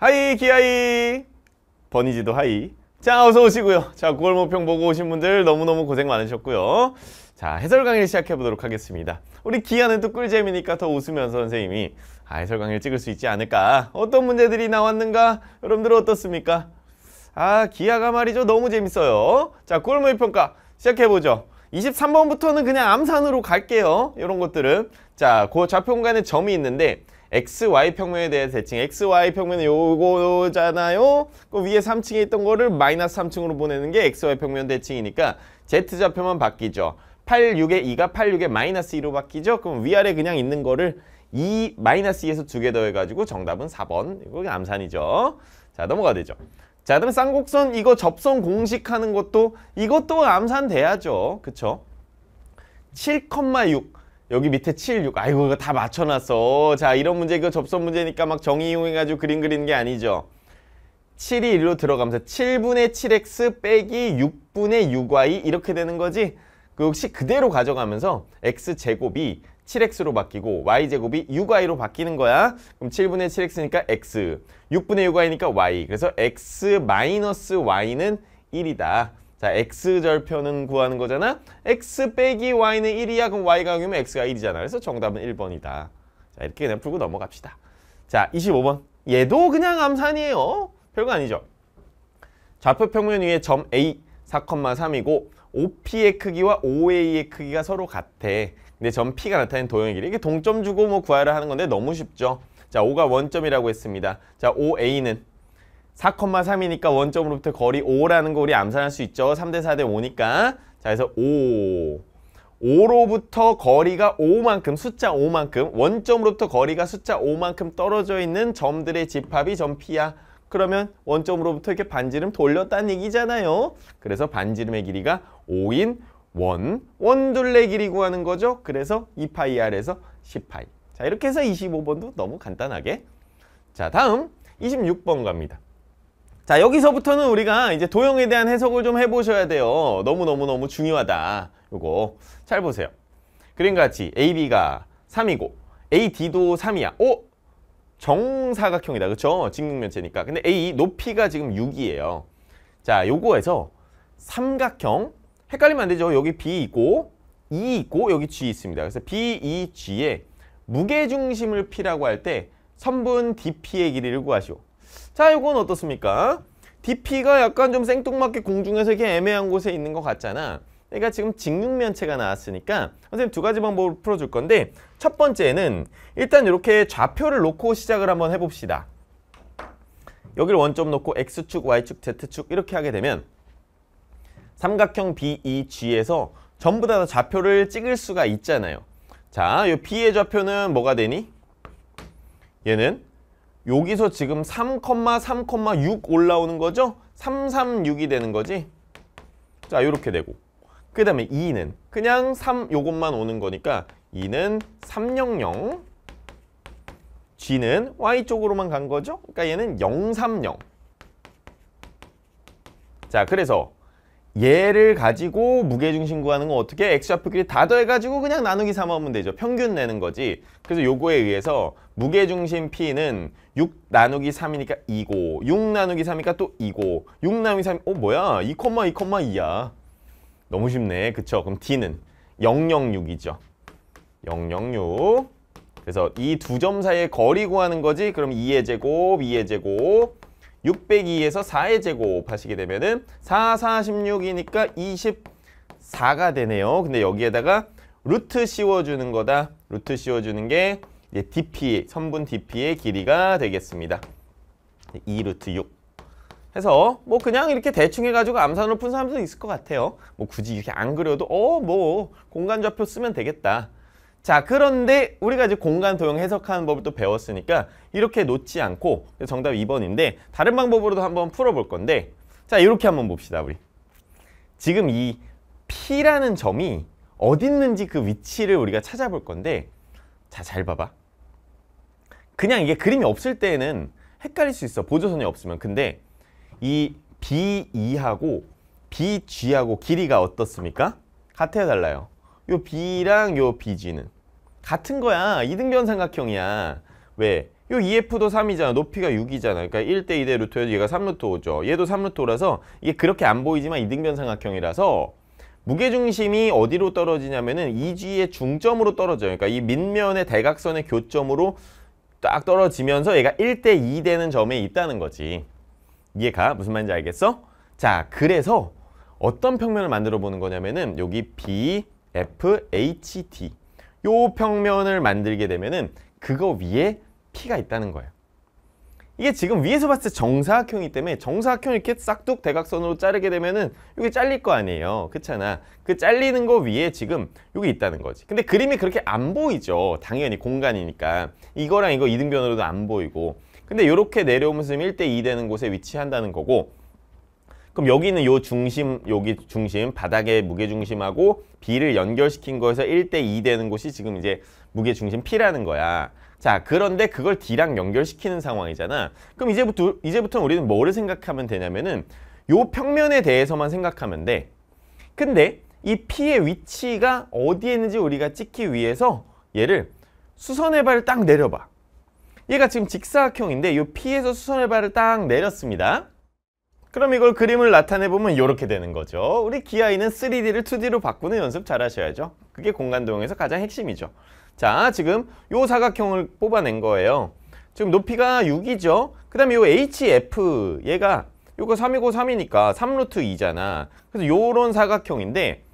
하이 기아이 버니지도 하이 자 어서 오시고요 자 9월 모평 보고 오신 분들 너무너무 고생 많으셨고요 자 해설 강의를 시작해 보도록 하겠습니다 우리 기아는 또 꿀잼이니까 더 웃으면서 선생님이 아, 해설 강의를 찍을 수 있지 않을까 어떤 문제들이 나왔는가 여러분들은 어떻습니까 아 기아가 말이죠 너무 재밌어요 자 9월 모 평가 시작해보죠 23번부터는 그냥 암산으로 갈게요 이런 것들은 자그 좌표 공간에 점이 있는데 XY 평면에 대해서 대칭 XY 평면은 요거잖아요 그 위에 3층에 있던 거를 마이너스 3층으로 보내는 게 XY 평면 대칭이니까 Z좌표만 바뀌죠 8, 6에 2가 8, 6에 마이너스 2로 바뀌죠 그럼 위아래 그냥 있는 거를 2, 마이너스 2에서 두 개 더해가지고 정답은 4번 이거 암산이죠 자 넘어가 야 되죠 자 그럼 쌍곡선 이거 접선 공식하는 것도 이것도 암산돼야죠 그쵸 7,6 여기 밑에 7, 6 아이고 이거 다 맞춰놨어 자 이런 문제 이거 접선 문제니까 막 정의 이용해가지고 그림 그리는 게 아니죠 7이 1로 들어가면서 7분의 7x 빼기 6분의 6y 이렇게 되는 거지 그혹시 그대로 가져가면서 x제곱이 7x로 바뀌고 y제곱이 6y로 바뀌는 거야 그럼 7분의 7x니까 x 6분의 6y니까 y 그래서 x 마이너스 y는 1이다 자, x절편은 구하는 거잖아. x 빼기 y는 1이야. 그럼 y가 0이면 x가 1이잖아. 그래서 정답은 1번이다. 자, 이렇게 그냥 풀고 넘어갑시다. 자, 25번. 얘도 그냥 암산이에요. 별거 아니죠. 좌표 평면 위에 점 A 4,3이고 OP의 크기와 OA의 크기가 서로 같아. 근데 점 P가 나타낸 도형의 길이. 이게 동점 주고 뭐 구하라 하는 건데 너무 쉽죠. 자, O가 원점이라고 했습니다. 자, OA는 4,3이니까 원점으로부터 거리 5라는 거 우리 암산할 수 있죠. 3대 4대 5니까. 자, 그래서 5. 5로부터 거리가 5만큼, 숫자 5만큼, 원점으로부터 거리가 숫자 5만큼 떨어져 있는 점들의 집합이 점 P야. 그러면 원점으로부터 이렇게 반지름 돌렸다는 얘기잖아요. 그래서 반지름의 길이가 5인 원, 원둘레 길이 구하는 거죠. 그래서 2파이 r에서 10파이. 자, 이렇게 해서 25번도 너무 간단하게. 자, 다음 26번 갑니다. 자 여기서부터는 우리가 이제 도형에 대한 해석을 좀 해보셔야 돼요 너무너무너무 중요하다 요거 잘 보세요 그림같이 AB가 3이고 AD도 3이야 오 정사각형이다 그쵸 직육면체니까 근데 A 높이가 지금 6이에요 자 요거에서 삼각형 헷갈리면 안 되죠 여기 B 있고 E 있고 여기 G 있습니다 그래서 B, E, g 에 무게중심을 P라고 할 때 선분 DP의 길이를 구하시오 자 이건 어떻습니까? DP가 약간 좀 생뚱맞게 공중에서 이렇게 애매한 곳에 있는 것 같잖아 그러니까 지금 직육면체가 나왔으니까 선생님 두 가지 방법을 풀어줄 건데 첫 번째는 일단 이렇게 좌표를 놓고 시작을 한번 해봅시다 여기를 원점 놓고 X축, Y축, Z축 이렇게 하게 되면 삼각형 BEG에서 전부 다 좌표를 찍을 수가 있잖아요 자, 이 B의 좌표는 뭐가 되니? 얘는 여기서 지금 3,3,6 올라오는 거죠? 336이 되는 거지? 자, 이렇게 되고. 그 다음에 2는 그냥 3 요것만 오는 거니까 2는 300 G는 Y쪽으로만 간 거죠? 그러니까 얘는 030 자, 그래서 얘를 가지고 무게중심 구하는 건 어떻게 x좌표끼리 다 더해가지고 그냥 나누기 삼아오면 되죠. 평균 내는 거지. 그래서 요거에 의해서 무게중심 p는 6 나누기 3이니까 2고 6 나누기 3이니까 또 2고 6 나누기 3, 어 뭐야? 2, 2,2야. 너무 쉽네. 그쵸? 그럼 d는 006이죠. 006. 그래서 이 두 점 사이의 거리 구하는 거지. 그럼 2의 제곱, 2의 제곱, 602에서 4의 제곱하시게 되면은 4, 4, 16이니까 24가 되네요. 근데 여기에다가 루트 씌워주는 거다. 루트 씌워주는 게 dp, 선분 dp의 길이가 되겠습니다. 2루트 6. 해서 뭐 그냥 이렇게 대충 해가지고 암산으로 푼 사람도 있을 것 같아요. 뭐 굳이 이렇게 안 그려도 어 뭐 공간좌표 쓰면 되겠다. 자 그런데 우리가 이제 공간 도형 해석하는 법을 또 배웠으니까 이렇게 놓지 않고 정답 2번인데 다른 방법으로도 한번 풀어볼 건데 자 이렇게 한번 봅시다 우리 지금 이 P라는 점이 어디 있는지 그 위치를 우리가 찾아볼 건데 자 잘 봐봐 그냥 이게 그림이 없을 때는 헷갈릴 수 있어 보조선이 없으면 근데 이 BE하고 BG하고 길이가 어떻습니까? 같아요 달라요 요 B랑 요 BG는 같은 거야. 이등변 삼각형이야. 왜? 요 EF도 3이잖아. 높이가 6이잖아. 그러니까 1대 2대 루트 얘가 3루트 5죠. 얘도 3루트 5라서 이게 그렇게 안 보이지만 이등변 삼각형이라서 무게중심이 어디로 떨어지냐면은 EG의 중점으로 떨어져요. 그러니까 이 밑면의 대각선의 교점으로 딱 떨어지면서 얘가 1대 2 되는 점에 있다는 거지. 이해가? 무슨 말인지 알겠어? 자, 그래서 어떤 평면을 만들어 보는 거냐면은 여기 B, F, H, D 요 평면을 만들게 되면은 그거 위에 P가 있다는 거예요. 이게 지금 위에서 봤을 때 정사각형이기 때문에 정사각형 이렇게 싹둑 대각선으로 자르게 되면은 이게 잘릴 거 아니에요. 그렇잖아. 그 잘리는 거 위에 지금 이게 있다는 거지. 근데 그림이 그렇게 안 보이죠. 당연히 공간이니까. 이거랑 이거 이등변으로도 안 보이고. 근데 이렇게 내려오면서 1대2 되는 곳에 위치한다는 거고 그럼 여기 는요 중심, 여기 중심, 바닥의 무게중심하고 B를 연결시킨 거에서 1대 2 되는 곳이 지금 이제 무게중심 P라는 거야. 자, 그런데 그걸 D랑 연결시키는 상황이잖아. 그럼 이제부터, 이제부터 우리는 뭐를 생각하면 되냐면은 요 평면에 대해서만 생각하면 돼. 근데 이 P의 위치가 어디에 있는지 우리가 찍기 위해서 얘를 수선의 발을 딱 내려봐. 얘가 지금 직사각형인데 이 P에서 수선의 발을 딱 내렸습니다. 그럼 이걸 그림을 나타내보면 이렇게 되는 거죠. 우리 기아이는 3D를 2D로 바꾸는 연습 잘 하셔야죠. 그게 공간도형에서 가장 핵심이죠. 자, 지금 이 사각형을 뽑아낸 거예요. 지금 높이가 6이죠. 그 다음에 이 HF 얘가 이거 3이고 3이니까 3루트 2잖아. 그래서 이런 사각형인데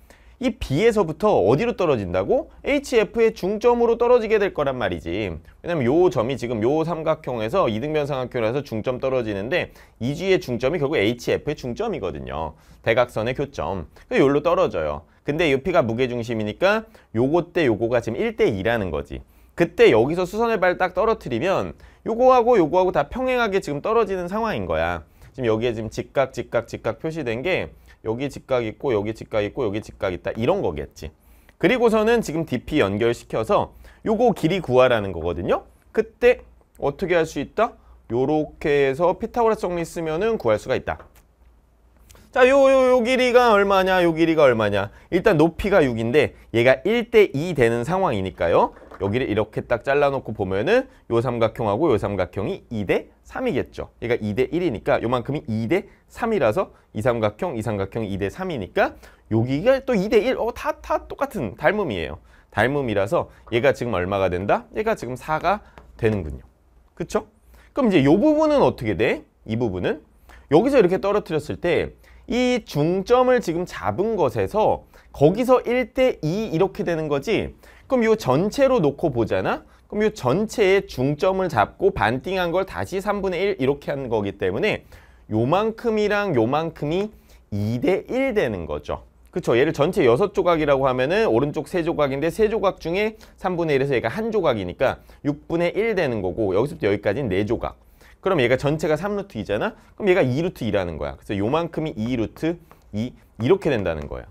이 B에서부터 어디로 떨어진다고? HF의 중점으로 떨어지게 될 거란 말이지. 왜냐면 요 점이 지금 요 삼각형에서 이등변 삼각형이라서 중점 떨어지는데 EG의 중점이 결국 HF의 중점이거든요. 대각선의 교점. 그래서 그러니까 요로 떨어져요. 근데 요 P가 무게중심이니까 요거 때 요거가 지금 1대2라는 거지. 그때 여기서 수선의 발 딱 떨어뜨리면 요거하고 요거하고 다 평행하게 지금 떨어지는 상황인 거야. 지금 여기에 지금 직각 직각 직각 표시된 게 여기 직각 있고 여기 직각 있고 여기 직각 있다 이런 거겠지. 그리고서는 지금 DP 연결시켜서 요거 길이 구하라는 거거든요. 그때 어떻게 할 수 있다? 요렇게 해서 피타고라스 정리 쓰면은 구할 수가 있다. 자, 요, 요, 요 길이가 얼마냐, 요 길이가 얼마냐. 일단 높이가 6인데 얘가 1대2 되는 상황이니까요. 여기를 이렇게 딱 잘라놓고 보면은 요 삼각형하고 요 삼각형이 2대 3이겠죠. 얘가 2대 1이니까 요만큼이 2대 3이라서 이 삼각형, 이 삼각형이 2대 3이니까 여기가 또 2대 1, 어, 다, 다 똑같은 닮음이에요. 닮음이라서 얘가 지금 얼마가 된다? 얘가 지금 4가 되는군요. 그쵸? 그럼 이제 요 부분은 어떻게 돼? 이 부분은? 여기서 이렇게 떨어뜨렸을 때 이 중점을 지금 잡은 것에서 거기서 1대 2 이렇게 되는 거지 그럼 이 전체로 놓고 보잖아? 그럼 이 전체의 중점을 잡고 반띵한 걸 다시 3분의 1 이렇게 한 거기 때문에 요만큼이랑 요만큼이 2대 1 되는 거죠. 그렇죠. 얘를 전체 6 조각이라고 하면은 오른쪽 3조각인데3조각 중에 3분의 1에서 얘가 1 조각이니까 6분의 1 되는 거고 여기서부터 여기까지는 4조각 그럼 얘가 전체가 3루트 이잖아 그럼 얘가 2루트 2라는 거야. 그래서 요만큼이 2루트 2 이렇게 된다는 거야.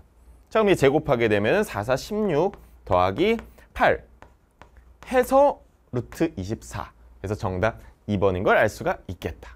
자, 그럼 얘 제곱하게 되면 4, 4, 16 더하기 8 해서 루트 24. 그래서 정답 2번인 걸 알 수가 있겠다.